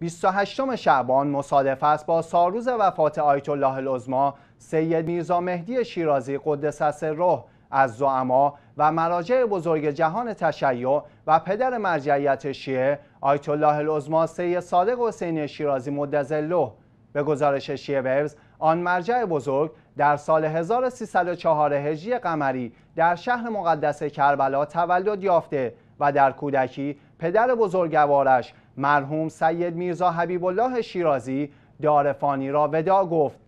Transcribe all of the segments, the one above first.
28 شعبان مصادف است با سالروز وفات آیت الله العظما سید میرزا مهدی شیرازی قدس سره از زعما و مراجع بزرگ جهان تشیع و پدر مرجعیت شیعه آیت الله العظما سید صادق حسین شیرازی مدزله به گزارش شیعه ورز آن مرجع بزرگ در سال 1304 هجری قمری در شهر مقدس کربلا تولد یافته و در کودکی پدر بزرگوارش مرحوم سید میرزا حبیب الله شیرازی دارفانی را ودا گفت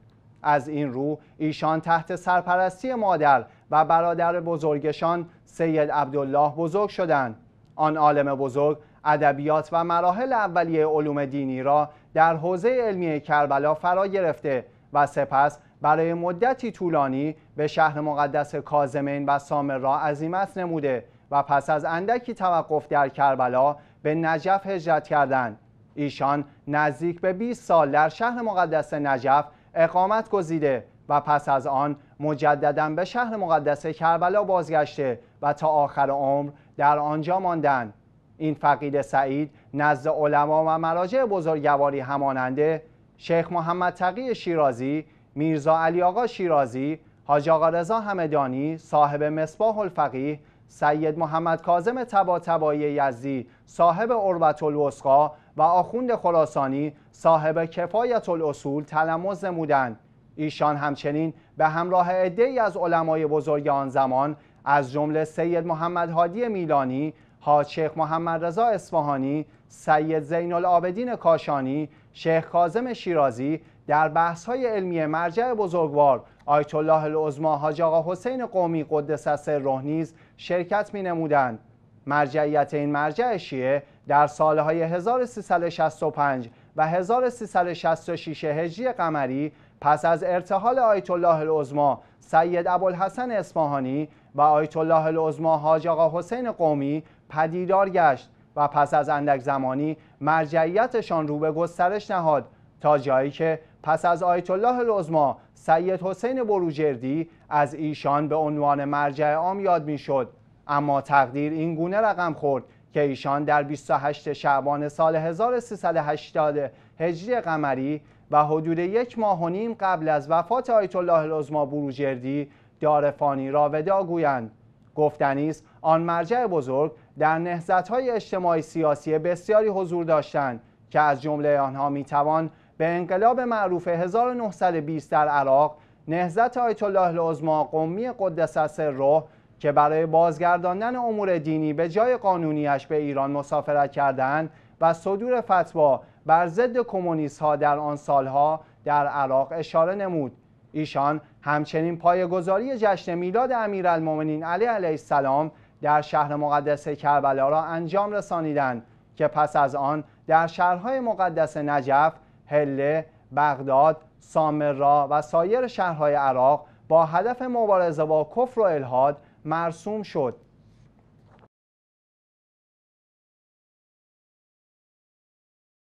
از این رو ایشان تحت سرپرستی مادر و برادر بزرگشان سید عبدالله بزرگ شدند آن عالم بزرگ ادبیات و مراحل اولیه علوم دینی را در حوزه علمی کربلا فرا گرفته و سپس برای مدتی طولانی به شهر مقدس کازمین و سامر را عظیمت نموده و پس از اندکی توقف در کربلا به نجف هجرت کردند ایشان نزدیک به 20 سال در شهر مقدس نجف اقامت گزیده و پس از آن مجددا به شهر مقدس کربلا بازگشته و تا آخر عمر در آنجا ماندند این فقید سعید نزد علما و مراجع بزرگواری هماننده شیخ محمد تقی شیرازی میرزا علی آقا شیرازی حاج آقا رضا همدانی صاحب مصباح الفقیه سید محمد کاظم تبایی یزدی صاحب عربت الوسقا و آخوند خراسانی صاحب کفایت الاصول تلمز نمودند ایشان همچنین به همراه ای از علمای بزرگ آن زمان از جمله سید محمد هادی میلانی، حاج شیخ محمد رضا اصفهانی، سید زین العابدین کاشانی، شیخ کاظم شیرازی در بحث های علمی مرجع بزرگوار آیت الله العظما حاج آقا حسین قومی قدس سره نیز شرکت می نمودند مرجعیت این مرجع شیعه در سالهای 1365 و 1366 هجری قمری پس از ارتحال آیت الله العظما سید ابوالحسن اصفهانی و آیت الله العظما حاج آقا حسین قومی پدیدار گشت و پس از اندک زمانی مرجعیتشان رو به گسترش نهاد تا جایی که پس از آیت الله العظما سید حسین بروجردی از ایشان به عنوان مرجع عام یاد میشد اما تقدیر این گونه رقم خورد که ایشان در 28 شعبان سال 1380 هجری قمری و حدود یک ماه و نیم قبل از وفات آیت الله العظما بروجردی دارفانی را ودا گویند گفتنی است آن مرجع بزرگ در نهضت‌های اجتماعی سیاسی بسیاری حضور داشتند که از جمله آنها میتوان به انقلاب معروف 1920 در عراق نهزت آیت الله العظما قمی قدس سره که برای بازگرداندن امور دینی به جای قانونیش به ایران مسافرت کردند و صدور فتوا بر ضد کمونیست ها در آن سالها در عراق اشاره نمود ایشان همچنین پایگذاری جشن میلاد امیرالمؤمنین علی علیه السلام در شهر مقدس کربلا را انجام رسانیدند که پس از آن در شهرهای مقدس نجف هله، بغداد، سامرا و سایر شهرهای عراق با هدف مبارزه با کفر و الهاد مرسوم شد